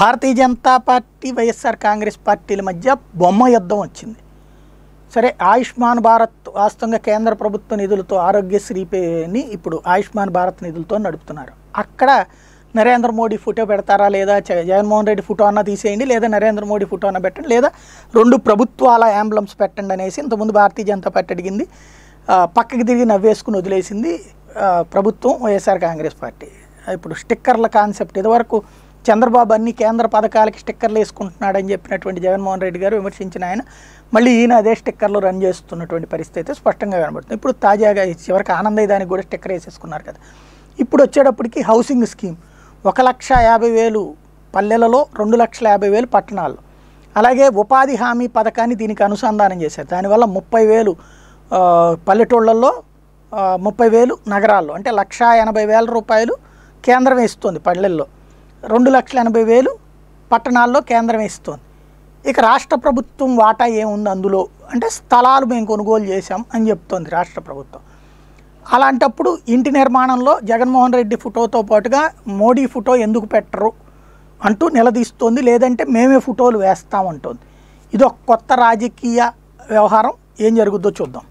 భారతీయ Janata party YSR Congress పార్టీల మధ్య బొమ్మ యుద్ధం వచ్చింది సరే ఆయుష్మాన్ భారత్ వాస్తవంగా కేంద్ర ప్రభుత్వ నిధులతో ఆరోగ్యశ్రీని ఇప్పుడు ఆయుష్మాన్ భారత్ నిధులతో నడుపుతున్నారు అక్కడ నరేంద్ర మోడీ ఫోటో పెడతారా లేదా జగన్మోహన్ రెడ్డి ఫోటో అన్న తీసేయండి లేదా నరేంద్ర మోడీ ఫోటో అన్న పెట్టండి లేదా రెండు ప్రభుత్వాల అంబులెన్స్ పెట్టండి అనేసి ఇంతకుముందు భారతీయ జనతా పార్టీ అడిగింది పక్కకి తిరిగి నవ్వేసుకుని వదిలేసింది ప్రభుత్వం వైఎస్ఆర్ కాంగ్రెస్ పార్టీ ఇప్పుడు స్టిక్కర్ల కాన్సెప్ట్ ఇదివరకు చంద్రబాబు అన్ని కేంద్ర పథకాలకి స్టిక్కర్లు వేసుకుంటున్నాడని చెప్పినటువంటి జగన్మోహన్ రెడ్డి గారు విమర్శించిన ఆయన మళ్ళీ ఈయన అదే స్టిక్కర్లు రన్ చేస్తున్నటువంటి పరిస్థితి అయితే స్పష్టంగా కనబడుతుంది ఇప్పుడు తాజాగా చివరికి ఆనందయ్య దానికి కూడా స్టిక్కర్ వేసేసుకున్నారు కదా ఇప్పుడు వచ్చేటప్పటికి హౌసింగ్ స్కీమ్ ఒక లక్ష యాభై వేలు పల్లెలలో రెండు లక్షల యాభై వేలు పట్టణాల్లో అలాగే ఉపాధి హామీ పథకాన్ని దీనికి అనుసంధానం చేశారు దానివల్ల ముప్పై వేలు పల్లెటూళ్ళల్లో ముప్పై వేలు నగరాల్లో అంటే లక్షా ఎనభై వేల రూపాయలు కేంద్రం ఇస్తుంది పల్లెల్లో రెండు లక్షల ఎనభై వేలు పట్టణాల్లో కేంద్రం ఇస్తోంది ఇక రాష్ట్ర ప్రభుత్వం వాటా ఏముంది అందులో అంటే స్థలాలు మేము కొనుగోలు చేశాం అని చెప్తోంది రాష్ట్ర ప్రభుత్వం అలాంటప్పుడు ఇంటి నిర్మాణంలో జగన్మోహన్ రెడ్డి ఫోటోతో పాటుగా మోడీ ఫోటో ఎందుకు పెట్టరు అంటూ నిలదీస్తోంది లేదంటే మేమే ఫోటోలు వేస్తామంటుంది ఇది ఒక కొత్త రాజకీయ వ్యవహారం ఏం జరుగుద్దో చూద్దాం